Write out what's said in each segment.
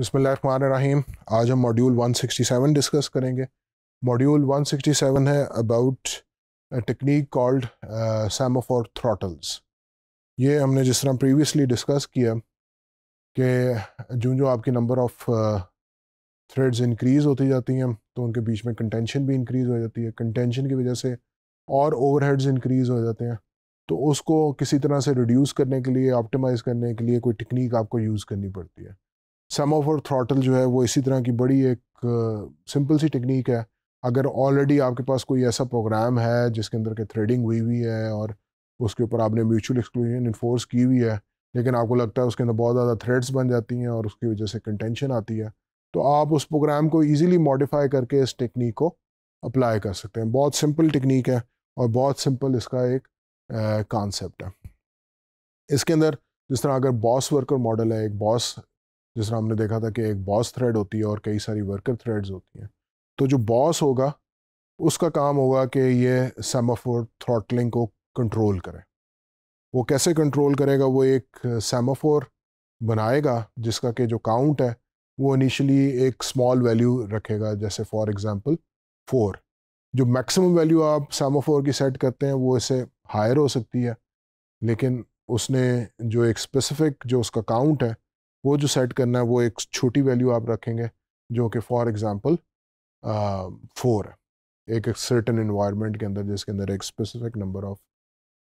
रहीम आज हम module 167 discuss करेंगे मॉड्यूल 167 है about technique called semaphore throttles ये हमने जिस तरह प्रीवियसली डिस्कस किया कि जो जो आपकी नंबर ऑफ थ्रेड्स इंक्रीज़ होती जाती हैं तो उनके बीच में कंटेंशन भी इंक्रीज़ हो जाती है कंटेंशन की वजह से और ओवरहेड्स इंक्रीज़ हो जाते हैं तो उसको किसी तरह से रिड्यूस करने के लिए ऑप्टिमाइज़ करने के लिए कोई टेक्निक आपको यूज़ करनी पड़ती है सम ऑफ और थ्रॉटल जो है वो इसी तरह की बड़ी एक सिंपल सी टेक्निक है अगर ऑलरेडी आपके पास कोई ऐसा प्रोग्राम है जिसके अंदर के थ्रेडिंग हुई हुई है और उसके ऊपर आपने म्यूचुअल एक्सक्लूजन इन्फोर्स की हुई है लेकिन आपको लगता है उसके अंदर बहुत ज़्यादा थ्रेड्स बन जाती हैं और उसकी वजह से कंटेंशन आती है तो आप उस प्रोग्राम को ईजिली मॉडिफाई करके इस टेक्निक को अप्लाई कर सकते हैं बहुत सिंपल टेक्निक है और बहुत सिंपल इसका एक कॉन्सेप्ट है इसके अंदर जिस तरह अगर बॉस वर्कर मॉडल है एक बॉस जिस तरह हमने देखा था कि एक बॉस थ्रेड होती है और कई सारी वर्कर थ्रेड्स होती हैं तो जो बॉस होगा उसका काम होगा कि ये सेमाफोर थ्रॉटलिंग को कंट्रोल करें वो कैसे कंट्रोल करेगा वो एक सेमाफोर बनाएगा जिसका कि जो काउंट है वो इनिशियली एक स्मॉल वैल्यू रखेगा जैसे फॉर एग्जांपल फोर जो मैक्सिमम वैल्यू आप सेमाफोर की सेट करते हैं वो इसे हायर हो सकती है लेकिन उसने जो एक स्पेसिफिक जो उसका काउंट है वो जो सेट करना है वो एक छोटी वैल्यू आप रखेंगे जो कि फॉर एग्ज़ाम्पल फोर है एक, सर्टन इन्वायरमेंट के अंदर जिसके अंदर एक स्पेसिफिक नंबर ऑफ़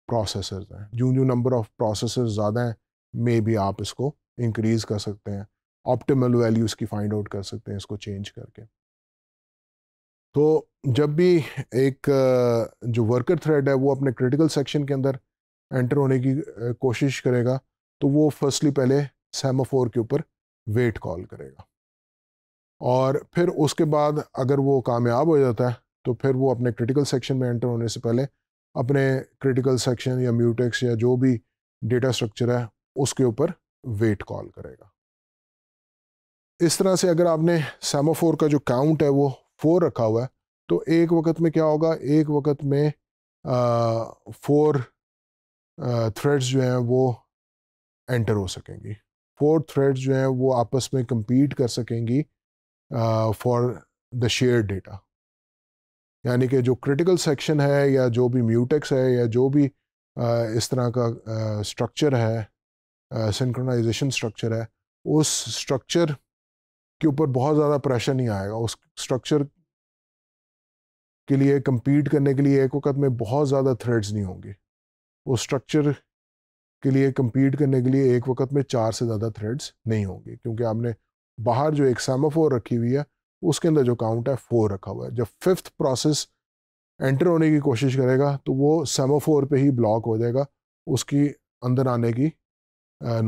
प्रोसेसर्स हैं जो जो नंबर ऑफ़ प्रोसेसर्स ज़्यादा हैं मे भी आप इसको इंक्रीज़ कर सकते हैं ऑप्टिमल वैल्यूज की फाइंड आउट कर सकते हैं इसको चेंज करके तो जब भी एक जो वर्कर थ्रेड है वो अपने क्रिटिकल सेक्शन के अंदर एंटर होने की कोशिश करेगा तो वो फर्स्टली पहले सेमोफोर के ऊपर वेट कॉल करेगा और फिर उसके बाद अगर वो कामयाब हो जाता है तो फिर वो अपने क्रिटिकल सेक्शन में एंटर होने से पहले अपने क्रिटिकल सेक्शन या म्यूटेक्स या जो भी डेटा स्ट्रक्चर है उसके ऊपर वेट कॉल करेगा इस तरह से अगर आपने सेमोफोर का जो काउंट है वो फोर रखा हुआ है तो एक वक्त में क्या होगा एक वक्त में आ, फोर थ्रेड्स जो हैं वो एंटर हो सकेंगी फोर थ्रेड्स जो हैं वो आपस में कम्पीट कर सकेंगी फॉर द शेयर डेटा यानी कि जो क्रिटिकल सेक्शन है या जो भी म्यूटेक्स है या जो भी uh, इस तरह का स्ट्रक्चर uh, है सिंक्रोनाइजेशन uh, स्ट्रक्चर है उस स्ट्रक्चर के ऊपर बहुत ज़्यादा प्रेशर नहीं आएगा उस स्ट्रक्चर के लिए कम्पीट करने के लिए एक वक्त में बहुत ज़्यादा थ्रेड्स नहीं होंगे उस स्ट्रक्चर के लिए कम्पीट करने के लिए एक वक्त में चार से ज़्यादा थ्रेड्स नहीं होंगे क्योंकि आपने बाहर जो एक सेमाफोर रखी हुई है उसके अंदर जो काउंट है फोर रखा हुआ है जब फिफ्थ प्रोसेस एंटर होने की कोशिश करेगा तो वो सेमाफोर पे ही ब्लॉक हो जाएगा उसकी अंदर आने की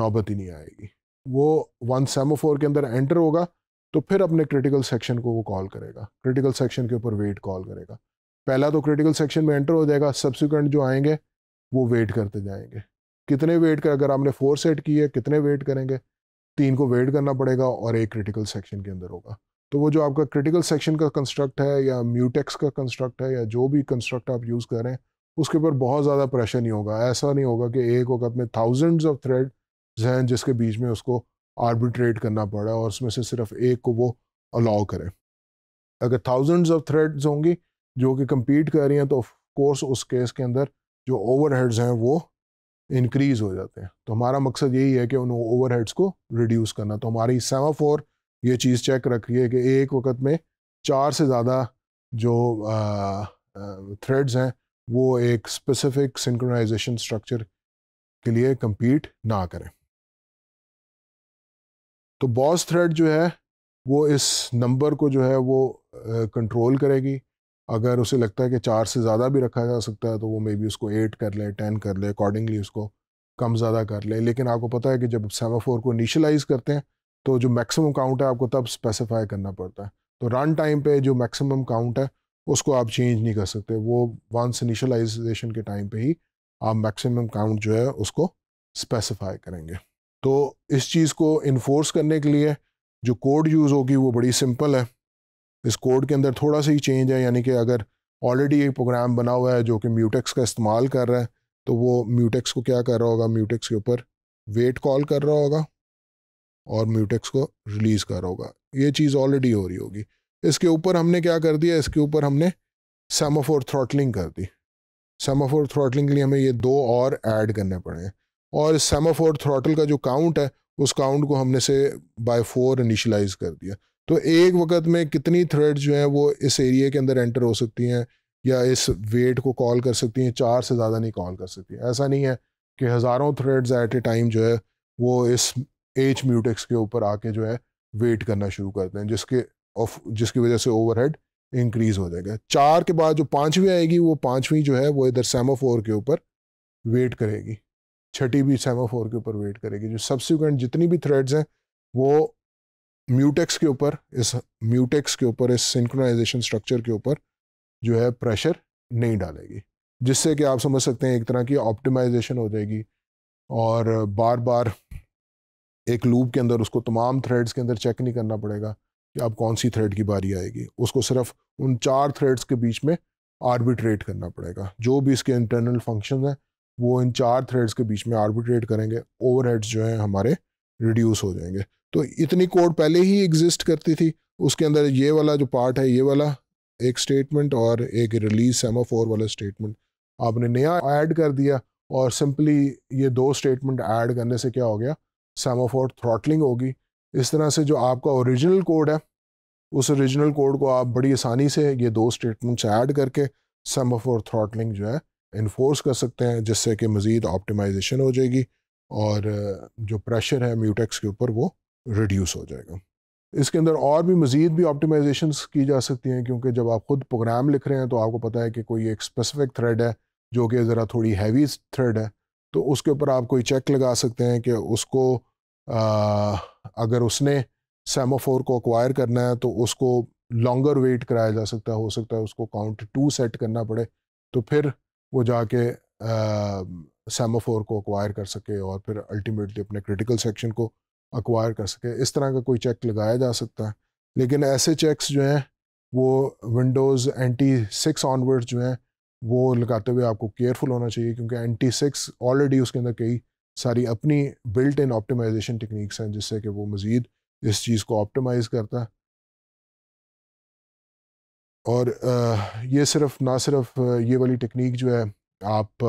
नौबत ही नहीं आएगी वो वन सेमाफोर के अंदर एंटर होगा तो फिर अपने क्रिटिकल सेक्शन को वो कॉल करेगा क्रिटिकल सेक्शन के ऊपर वेट कॉल करेगा पहला तो क्रिटिकल सेक्शन में एंटर हो जाएगा सब्सिक्वेंट जो आएंगे वो वेट करते जाएंगे कितने वेट कर अगर आपने फोर सेट की है कितने वेट करेंगे तीन को वेट करना पड़ेगा और एक क्रिटिकल सेक्शन के अंदर होगा तो वो जो आपका क्रिटिकल सेक्शन का कंस्ट्रक्ट है या म्यूटेक्स का कंस्ट्रक्ट है या जो भी कंस्ट्रक्ट आप यूज़ करें उसके ऊपर बहुत ज़्यादा प्रेशर नहीं होगा ऐसा नहीं होगा कि एक वक्त में थाउजेंड्स ऑफ थ्रेड हैं जिसके बीच में उसको आर्बिट्रेट करना पड़ा और उसमें से सिर्फ एक को वो अलाउ करें अगर थाउजेंड्स ऑफ थ्रेड्स होंगी जो कि कम्पीट कर रही हैं तो कोर्स उस केस के अंदर जो ओवरहेड्स हैं वो इंक्रीज हो जाते हैं तो हमारा मकसद यही है कि उन ओवर को रिड्यूस करना तो हमारी फोर ये चीज़ चेक रखिए कि एक वक्त में चार से ज़्यादा जो थ्रेड्स हैं वो एक स्पेसिफिक सिंक्रोनाइजेशन स्ट्रक्चर के लिए कंपीट ना करें तो बॉस थ्रेड जो है वो इस नंबर को जो है वो कंट्रोल करेगी अगर उसे लगता है कि चार से ज़्यादा भी रखा जा सकता है तो वो मे बी उसको एट कर ले टेन कर ले अकॉर्डिंगली उसको कम ज़्यादा कर ले लेकिन आपको पता है कि जब फोर को इनिशलाइज करते हैं तो जो मैक्सिमम काउंट है आपको तब स्पेसिफाई करना पड़ता है तो रन टाइम पे जो मैक्सिमम काउंट है उसको आप चेंज नहीं कर सकते वो वंस इनिशलाइजेशन के टाइम पे ही आप मैक्सिमम काउंट जो है उसको स्पेसिफाई करेंगे तो इस चीज़ को इन्फोर्स करने के लिए जो कोड यूज़ होगी वो बड़ी सिंपल है इस कोड के अंदर थोड़ा सा ही चेंज है यानी कि अगर ऑलरेडी एक प्रोग्राम बना हुआ है जो कि म्यूटेक्स का इस्तेमाल कर रहा है तो वो म्यूटेक्स को क्या कर रहा होगा म्यूटेक्स के ऊपर वेट कॉल कर रहा होगा और म्यूटेक्स को रिलीज़ कर रहा होगा ये चीज़ ऑलरेडी हो रही होगी इसके ऊपर हमने क्या कर दिया इसके ऊपर हमने सेमाफोर थ्रॉटलिंग कर दी सेमाफोर थ्रॉटलिंग के लिए हमें ये दो और ऐड करने पड़े हैं और सेमाफोर थ्रॉटल का जो काउंट है उस काउंट को हमने से बाय फोर इनिशलाइज कर दिया तो एक वक्त में कितनी थ्रेड जो हैं वो इस एरिया के अंदर एंटर हो सकती हैं या इस वेट को कॉल कर सकती हैं चार से ज़्यादा नहीं कॉल कर सकती ऐसा नहीं है कि हज़ारों थ्रेड्स एट ए टाइम जो है वो इस एच म्यूटेक्स के ऊपर आके जो है वेट करना शुरू करते हैं जिसके ऑफ जिसकी वजह से ओवरहेड इंक्रीज़ हो जाएगा चार के बाद जो पाँचवीं आएगी वो पाँचवीं जो है वो इधर सेमोफोर के ऊपर वेट करेगी छठी भी सेमोफोर के ऊपर वेट करेगी जो सब्सिक्वेंट जितनी भी थ्रेड्स हैं वो म्यूटेक्स के ऊपर इस म्यूटेक्स के ऊपर इस सिंक्रोनाइजेशन स्ट्रक्चर के ऊपर जो है प्रेशर नहीं डालेगी जिससे कि आप समझ सकते हैं एक तरह की ऑप्टिमाइजेशन हो जाएगी और बार बार एक लूप के अंदर उसको तमाम थ्रेड्स के अंदर चेक नहीं करना पड़ेगा कि अब कौन सी थ्रेड की बारी आएगी उसको सिर्फ उन चार थ्रेड्स के बीच में आर्बिट्रेट करना पड़ेगा जो भी इसके इंटरनल फंक्शन हैं वो इन चार थ्रेड्स के बीच में आर्बिट्रेट करेंगे ओवरहेड्स जो हैं हमारे रिड्यूस हो जाएंगे तो इतनी कोड पहले ही एग्जिस्ट करती थी उसके अंदर ये वाला जो पार्ट है ये वाला एक स्टेटमेंट और एक रिलीज सेमाफोर वाला स्टेटमेंट आपने नया ऐड कर दिया और सिंपली ये दो स्टेटमेंट ऐड करने से क्या हो गया सेमाफोर थ्रॉटलिंग होगी इस तरह से जो आपका ओरिजिनल कोड है उस ओरिजिनल कोड को आप बड़ी आसानी से ये दो स्टेटमेंट्स ऐड करके सेमाफोर थ्रॉटलिंग जो है इन्फोर्स कर सकते हैं जिससे कि मज़ीद ऑप्टिमाइजेशन हो जाएगी और जो प्रेशर है म्यूटेक्स के ऊपर वो रिड्यूस हो जाएगा इसके अंदर और भी मज़ीद भी ऑप्टिमाइजेशन की जा सकती हैं क्योंकि जब आप ख़ुद प्रोग्राम लिख रहे हैं तो आपको पता है कि कोई एक स्पेसिफिक थ्रेड है जो कि ज़रा थोड़ी हैवी थ्रेड है तो उसके ऊपर आप कोई चेक लगा सकते हैं कि उसको आ, अगर उसने सेमोफोर को अक्वायर करना है तो उसको लॉन्गर वेट कराया जा सकता है हो सकता है उसको काउंट टू सेट करना पड़े तो फिर वो जाके सेमोफोर को अक्वायर कर सके और फिर अल्टीमेटली अपने क्रिटिकल सेक्शन को अक्वायर कर सके इस तरह का कोई चेक लगाया जा सकता है लेकिन ऐसे चेक्स जो हैं वो Windows N T six onward जो हैं वो लगाते हुए आपको केयरफुल होना चाहिए क्योंकि एन टी सिक्स ऑलरेडी उसके अंदर कई सारी अपनी बिल्ट इन ऑप्टिमाइजेशन टेक्निक्स हैं जिससे कि वो मज़ीद इस चीज़ को ऑप्टिमाइज़ करता है और ये सिर्फ ना सिर्फ ये वाली टेक्निक जो है आप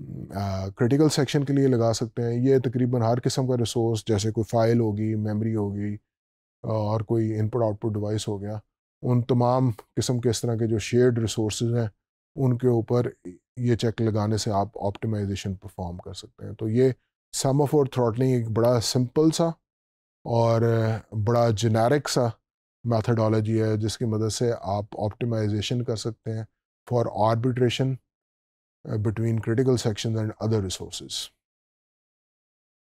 क्रिटिकल सेक्शन के लिए लगा सकते हैं ये तकरीबन हर किस्म का रिसोर्स जैसे कोई फ़ाइल होगी मेमोरी होगी और कोई इनपुट आउटपुट डिवाइस हो गया उन तमाम किस्म के इस तरह के जो शेयर्ड रिसोर्स हैं उनके ऊपर ये चेक लगाने से आप ऑप्टिमाइजेशन परफॉर्म कर सकते हैं तो ये सम ऑफ और थ्रॉटलिंग एक बड़ा सिंपल सा और बड़ा जेनेरिक सा मैथडोलॉजी है जिसकी मदद से आप ऑप्टिमाइजेशन कर सकते हैं for arbitration Uh, between critical sections and other resources.